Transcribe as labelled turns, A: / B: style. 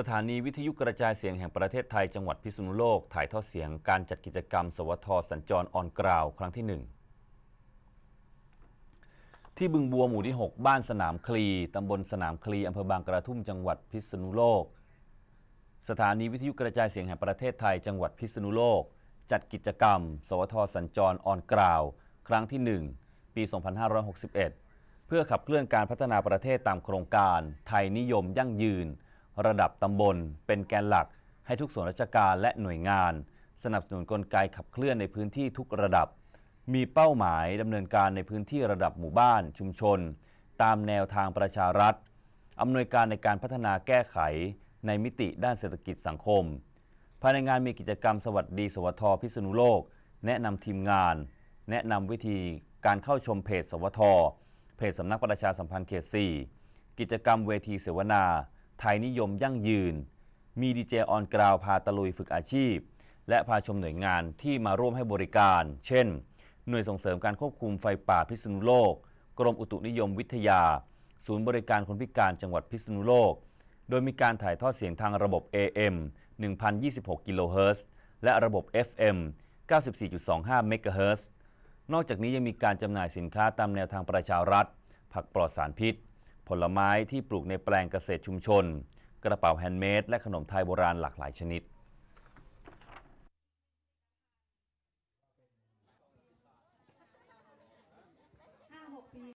A: สถานีวิทยุกระจายเสียงแห่งประเทศไทยจังหวัดพิษณุโลกถ่ายทอดเสียงการจัดกิจกรรม สวทสัญจรออนกราวครั้งที่ 1 ที่บึงบัวหมู่ที่ 6 บ้านสนามคลี ตำบลสนามคลีอำเภอบางกระทุ่มจังหวัดพิษณุโลก สถานีวิทยุกระจายเสียงแห่งประเทศไทยจังหวัดพิษณุโลก จัดกิจกรรม สวทสัญจรออนกราวครั้งที่ 1 ปี 2561 เพื่อขับเคลื่อนการพัฒนาประเทศตามโครงการ ไทยนิยมยั่งยืนระดับตำบล เป็นแกนหลักให้ทุกส่วนราชการและหน่วยงาน สนับสนุนกลไกขับเคลื่อนในพื้นที่ทุกระดับ มีเป้าหมายดำเนินการในพื้นที่ระดับหมู่บ้าน ชุมชน ตามแนวทางประชารัฐอำนวยการในการพัฒนาแก้ไขในมิติด้านเศรษฐกิจสังคมภายในงานมีกิจกรรมสวัสดี สวทพิษณุโลก แนะนำทีมงาน แนะนำวิธีการเข้าชมเพจสวท เพจสำนักประชาสัมพันธ์เขต 4 กิจกรรมเวทีเสวนาไทยนิยมยั่งยืน มีดีเจออนกราวพาตะลุยฝึกอาชีพ และพาชมหน่วยงานที่มาร่วมให้บริการ เช่น หน่วยส่งเสริมการควบคุมไฟป่าพิษณุโลก กรมอุตุนิยมวิทยา ศูนย์บริการคนพิการจังหวัดพิษณุโลก โดยมีการถ่ายทอดเสียงทางระบบ AM 1026กิโลเฮิรตซ์และระบบ FM 94.25เมกะเฮิรตซ์ นอกจากนี้ยังมีการจำหน่ายสินค้าตามแนวทางประชารัฐ ผักปลอดสารพิษผลไม้ที่ปลูกในแปลงเกษตรชุมชน กระเป๋าแฮนด์เมดและขนมไทยโบราณหลากหลายชนิด